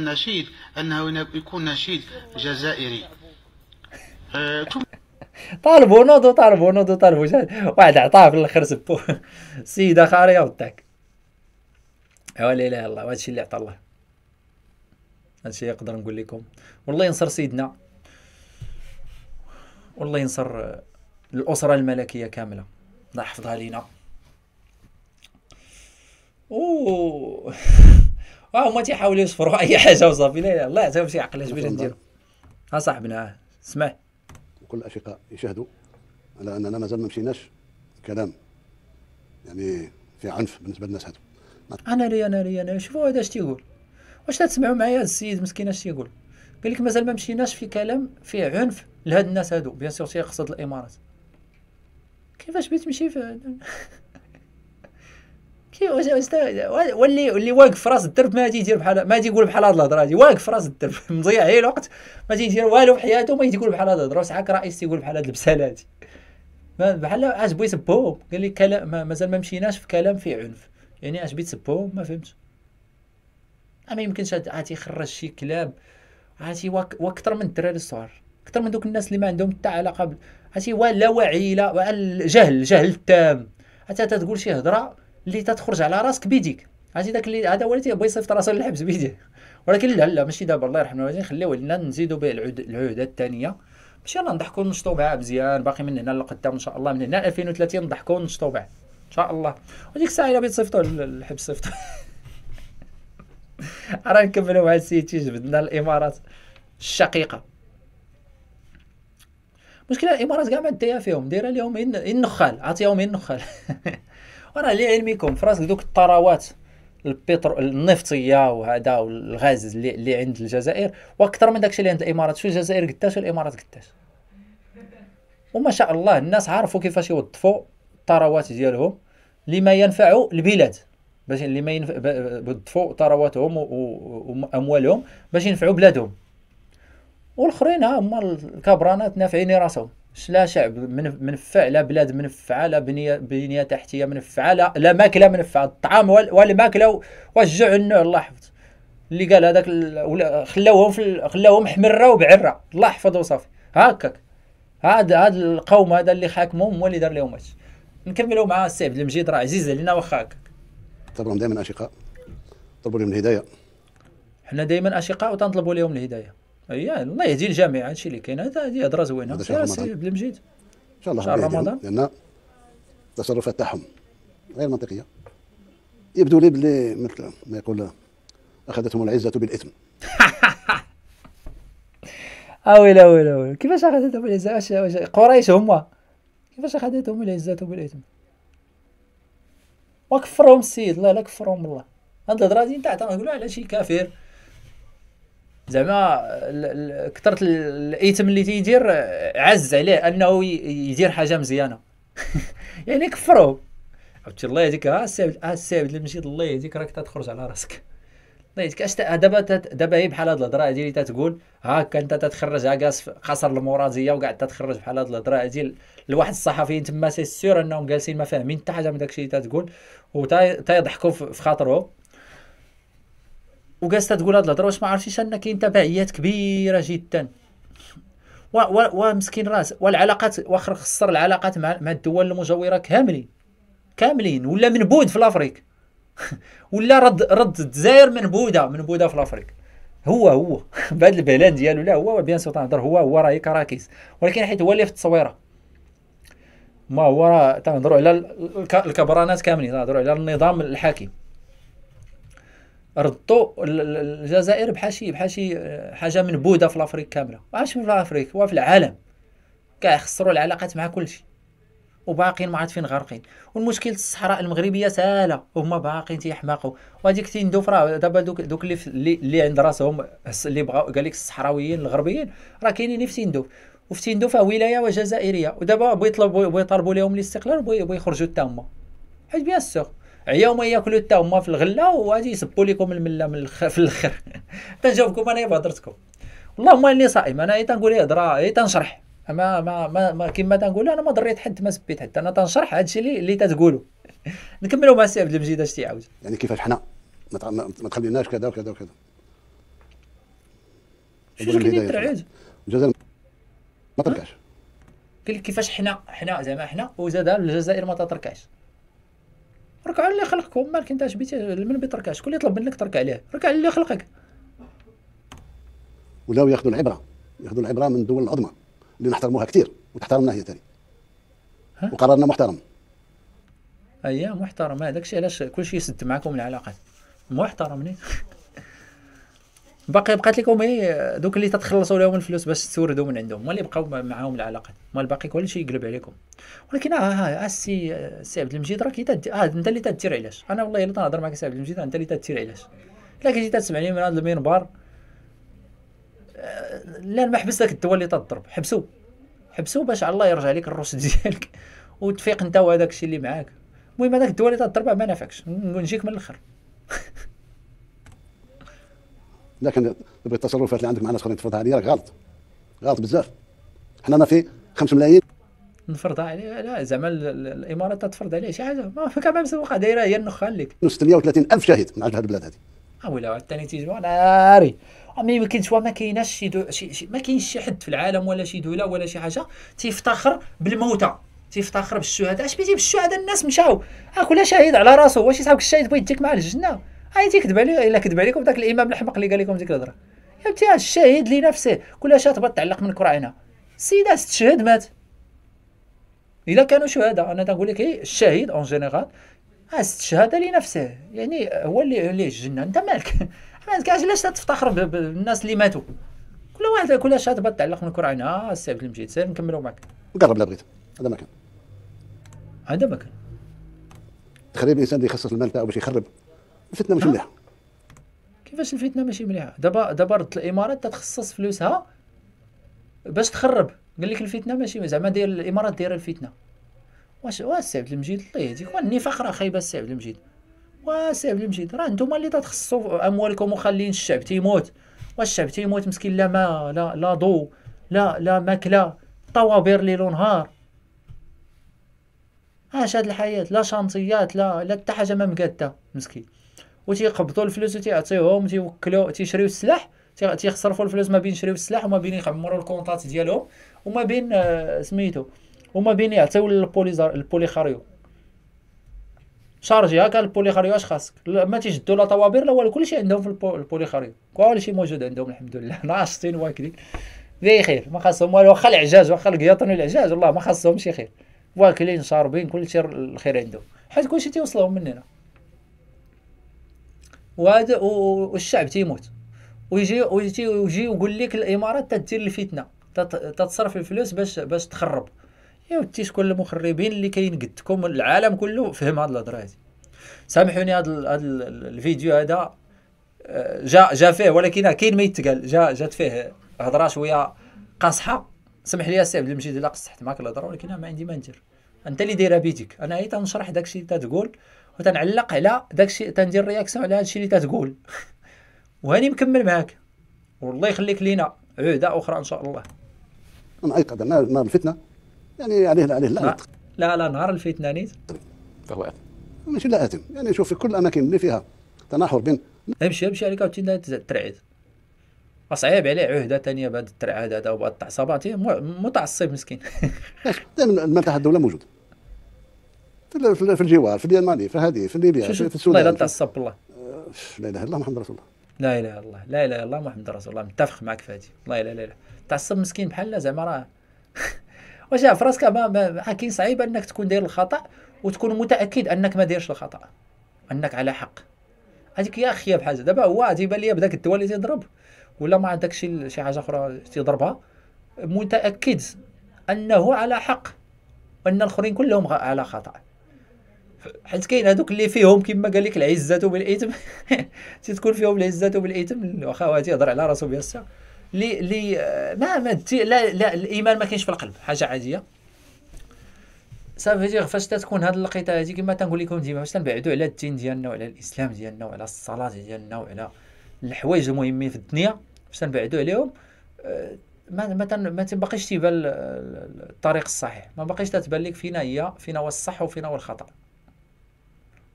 النشيد أنه يكون نشيد جزائري آه، طالبوا نوضوا طالبوا نوضوا طالبوا واحد عطاه في الاخر سبو سيدة خاريه وضحك ولا اله الا الله وهادشي اللي عطى الله هادشي يقدر نقول لكم والله ينصر سيدنا والله ينصر الاسره الملكيه كامله الله يحفظها لينا اوه اه هما تيحاولوا يصفروا اي حاجه وصافي لا لا الله يعطيهم شي عقل اش بغينا نديرو ها صاحبنا اسمع وكل الاشقاء يشهدوا على اننا مازال ما مشيناش كلام يعني في عنف بالنسبه للناس هادو انا لي انا لي انا شوفوا هذا اش تيقول واش تسمعوا معايا السيد مسكين اش تيقول قال لك مازال ما مشيناش في كلام فيه عنف لهاد الناس هادو بيان سور تيقصد الامارات كيفاش بغيت تمشي في كي واللي واللي واقف فراس راس الدرب ما يدير بحال ما يقول بحال هاد الهضره هادي واقف فراس راس الدرب مضيع عليه الوقت ما يدير والو في حياته ما يقول بحال هاد الهضره ساعات رئيس تيقول بحال هاد البساله هادي بحال اش بغيت تسبوهم قال لي كلام مازال ما مشيناش في كلام فيه عنف يعني اش بغيت تسبوهم ما فهمتش ما يمكنش عاد يخرج شي كلاب عاد واكثر من الدراري الصغار اكثر من دوك الناس اللي ما عندهم حتى علاقه عاد لا وعي لا جهل جهل تام حتى تقول شي هضره اللي تتخرج على راسك بيديك عرفتي داك اللي هذا هو اللي تيبغي يصيفط راسو للحبس بيديه ولكن لا لا ماشي دابا الله يرحم الوالدين خليوه لنا نزيدو به العهده الثانيه ماشي يلاه نضحكوا ونشطوا معاه مزيان باقي من هنا لقدام ان شاء الله من هنا 2030 نضحكوا ونشطوا معاه ان شاء الله وديك الساعه الا بغيت الحبس للحبس صيفطوه راه نكملوا مع السيد تيجبد جبدنا الامارات الشقيقه مشكلة الامارات كاع ما دايها فيهم دايره لهم النخال عطيهم النخال راه لعلمكم في راسك دوك الثروات البترو النفطيه وهذا والغاز اللي, اللي عند الجزائر واكثر من داكشي اللي عند الامارات شو الجزائر قداش والامارات قداش وما شاء الله الناس عرفوا كيفاش يوظفوا الثروات ديالهم لما ينفع البلاد باش اللي ما يوظفوا ثرواتهم واموالهم باش ينفعوا بلادهم والاخرين هما الكبرانات نافعين راسهم لا شعب منفع لا بلاد منفعه لا بنيه بنيه تحتيه منفعه لا لا ماكله منفعه الطعام والماكله والجوع النوع الله يحفظ اللي قال هذاك خلاوهم في خلاوهم حمره وبعره الله يحفظه وصافي هكاك هاد هاد القوم هذا اللي حاكمهم هو اللي دار لهم هادشي نكملوا مع السي عبد المجيد راه عزيز علينا واخا هكاك طلبهم دائما اشقاء طلبوا لهم الهدايه حنا دائما اشقاء وتنطلبوا لهم الهدايه اي الله يهدي الجميع هادشي اللي كاين هذا هذه هضره زوينه سي عبد المجيد ان شاء الله شهر رمضان لان التصرفات تاعهم غير منطقيه يبدو لي بلي مثل ما يقول اخذتهم العزه بالاثم اويلا آه، اويلا اويلا كيفاش اخذتهم العزه قريش هما كيفاش اخذتهم العزه بالاثم وكفرهم السيد الله لا كفرهم الله هاد الهضره هادي نتاع تنقولوها على شي كافر زعما كثره الايتم اللي تيدير عز عليه انه يدير حاجه مزيانه يعني كفروه عرفتي الله يهديك ها السيد ها السيد اللي مشيت الله يهديك راك تخرج على راسك الله يهديك اش دابا دابا هي بحال هاد الهضره هادي اللي تتقول هاكا انت تتخرج هاكا جالس في قصر المرازيه وقاعد تتخرج بحال هاد الهضره هادي لواحد الصحفيين تما سي سور انهم جالسين ما فاهمين حتى حاجه من داكشي اللي تتقول وتا يضحكوا في خاطرهم وجالسه تقول هاد الهضره واش ما عرفتيش ان كاين تبعيات كبيره جدا و و ومسكين راس والعلاقات واخر خسر العلاقات مع مع الدول المجاوره كاملين كاملين ولا منبود في الافريك ولا رد رد الجزائر منبوده منبوده في الافريك هو هو بعد البلان ديالو لا هو بيان سو تنهضر هو هو راهي كراكيس ولكن حيت هو اللي في التصويره ما هو راه تنهضروا على الكبرانات كاملين تنهضروا على النظام الحاكم ردوا الجزائر بحال شي بحال شي آه، حاجه بوده في لافريك كامله واش في لافريك وفي العالم كاع العلاقات مع كلشي وباقيين ما عرفت فين غارقين والمشكل الصحراء المغربيه ساله وهما باقيين تيحماقوا وهذيك تيندوف راه دابا دوك دوك اللي اللي عند راسهم اللي بغاو قال لك الصحراويين الغربيين راه كاينين في تيندوف وفي تيندوف ولايه وجزائريه ودابا بغيطلبوا بغيطلبوا لهم الاستقلال بغيخرجوا حتى هما حيت بيان سور عياو ما ياكلوا حتى هما في الغله وغادي يصبوا لكم المله من الخ... في الاخر تنجاوبكم انا بهضرتكم اللهم اني صائم انا تنقول هضره اي تنشرح ما ما ما, ما كما تنقول انا ما ضريت حد ما سبيت حد انا تنشرح هادشي اللي اللي تتقولوا نكملوا مع السي عبد المجيد اش تيعاود يعني كيفاش حنا ما تخليناش كذا وكذا وكذا شو كاين الجزائر ما تركاش كيفاش حنا حنا زعما حنا وزاد الجزائر ما تتركاش ركع على اللي خلقكم مالك انت اش من تركع شكون اللي يطلب منك تركع عليه ركع على اللي خلقك ولاو ياخذوا العبره ياخذوا العبره من الدول العظمى اللي نحترموها كثير وتحترمنا هي ثاني وقرارنا محترم اييه محترم هذاك الشيء علاش كل شيء يسد معكم العلاقات محترم باقي بقات لكم دوك اللي تتخلصوا لهم الفلوس باش تسوردوا من عندهم هما اللي بقاو معاهم العلاقات هما الباقي كلشي يقلب عليكم ولكن ها آه، آه، ها آه، السي السي عبد المجيد راه تد... اه انت اللي تدير علاش انا والله الا تنهضر معك السي عبد المجيد انت اللي تدير علاش لا كنتي تسمعني من هذا المنبر لا ما حبس داك الدواء اللي تضرب حبسو حبسو باش على الله يرجع لك الرشد ديالك وتفيق انت وهذاك الشيء اللي معاك المهم هذاك الدواء اللي تضربه ما نافعكش نجيك من الاخر لكن تبغي التصرفات اللي عندك مع ناس خلينا تفرضها عليا راك غلط غلط بزاف حنا انا في 5 ملايين نفرضها عليه لا زعما الامارات تفرض عليه شي حاجه ما في كمان مسوقه دايره هي النخال لك 630 الف شهيد من عند هذه البلاد هذه آه، اولا ولا الثاني تيجي ناري مي ما كاينش ما كايناش شي, دو... شي, شي ما كاينش شي حد في العالم ولا شي دوله ولا شي حاجه تيفتخر بالموتى تيفتخر بالشهداء اش بيتي بالشهداء الناس مشاو ها شهيد على راسه واش يصحابك الشهيد بغيت يديك معاه الجنه هاي تيكذب عليه الا كذب عليكم ذاك الامام الاحمق اللي قال لكم ديك الهضره يا بنتي الشهيد لنفسه كل تبغى تعلق من كرعنا السيده استشهد مات الا كانوا شهداء انا تنقول لك إيه، الشهيد اون جينيرال استشهد لنفسه يعني هو اللي اللي الجنه انت مالك مالك علاش تفتخر بالناس اللي ماتوا كل واحد كل تبغى تعلق من كرعنا آه، السي عبد المجيد سير نكملوا معك قرب لا بغيت هذا ما كان هذا ما كان تخريب الانسان يخصص المال تاعو باش يخرب الفتنه مش نعم. مليحه كيفاش الفتنه ماشي مليحه دابا دابا رد الامارات تتخصص فلوسها باش تخرب قال لك الفتنه ماشي زعما داير الامارات دايره الفتنه واش واه السي عبد المجيد الله طيب، يهديك النفاق راه خايبه السي عبد المجيد واه السي عبد المجيد راه نتوما اللي تتخصصوا اموالكم وخلين الشعب تيموت واش الشعب تيموت مسكين لا ما لا لا ضو لا لا ماكله طوابير ليل ونهار اش هاد الحياه لا شانطيات لا لا حتى حاجه ما مقاده مسكين تيقبضوا الفلوس وتيعطيوهم تيوكلوا تيشريو السلاح تيخسرفوا الفلوس ما بين يشريو السلاح وما بين يعمروا الكونطات ديالهم وما بين آه، سميتو وما بين يعطيو للبوليزار البوليخاريو شارجي هكا البوليخاريو اش خاصك ما تيجدوا لا طوابير لا والو كلشي عندهم في البوليخاريو كلشي موجود عندهم الحمد لله ناشطين واكلين ذي خير ما خاصهم والو واخا العجاج واخا القياطن والعجاج والله ما خاصهم شي خير واكلين شاربين كلشي الخير عندهم حيت كلشي تيوصلهم مننا وهذا والشعب تيموت ويجي ويجي ويجي ويقول لك الامارات تدير الفتنه تتصرف الفلوس باش باش تخرب يا ودي شكون المخربين اللي كاين قدكم العالم كله فهم هاد الهضره هادي سامحوني هاد الفيديو هذا آه، جا جا فيه ولكن كاين ما يتقال جا جات فيه هضره شويه قاصحه سمح لي سي عبد المجيد الا قصحت معاك الهضره ولكن ما عندي ما ندير انت اللي دايرها بيتك انا هي تنشرح داكشي الشيء تقول وتنعلق على داك الشيء تندير رياكسيون على هذا الشيء اللي تتقول وهاني مكمل معاك والله يخليك لينا عوده اخرى ان شاء الله قدر نهار الفتنه يعني عليه عليه لا لا لا نهار الفتنه نيت فهو اثم ماشي لا اثم يعني شوف في كل الاماكن اللي فيها تناحر بين امشي امشي عليك عاوتاني ترعد صعيب عليه عهده ثانيه بهذا الترعاد هذا وبهذا التعصبات متعصب مسكين المرتاح الدوله موجود في الجوار في اليمن في هذه في ليبيا في السودان والله لا تعصب الله أه، لا اله الا الله محمد رسول الله لا اله الا الله لا اله الا الله محمد رسول الله متفق معك في هذه والله لا لا لا تعصب مسكين بحال زعما راه واش في راسك ما كاين صعيب انك تكون داير الخطا وتكون متاكد انك ما دايرش الخطا انك على حق هذيك يا اخي بحاجه دابا هو تيبان لي بداك الدواء اللي تيضرب ولا ما عندك شي شي حاجه اخرى تيضربها متاكد انه على حق وان الاخرين كلهم على خطا حيت كاين هذوك اللي فيهم كما قال لك العزه بالاثم تتكون فيهم العزه بالاثم واخا هو تيهضر على راسو بيسا لي لي ما ما لا لا الايمان ما كاينش في القلب حاجه عاديه صافي دير فاش تكون هاد اللقيطه هادي كما تنقول لكم ديما فاش تنبعدوا على الدين ديالنا وعلى الاسلام ديالنا وعلى الصلاه ديالنا وعلى الحوايج المهمين في الدنيا فاش تنبعدوا عليهم آه، ما ما ما تبقاش تيبان الطريق الصحيح ما باقيش تتبان لك فينا هي فينا هو الصح وفينا هو الخطا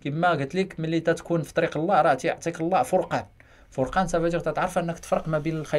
كما قلت لك ملي تتكون في طريق الله راه تيعطيك الله فرقان فرقان سافا تتعرف انك تفرق ما بين الخير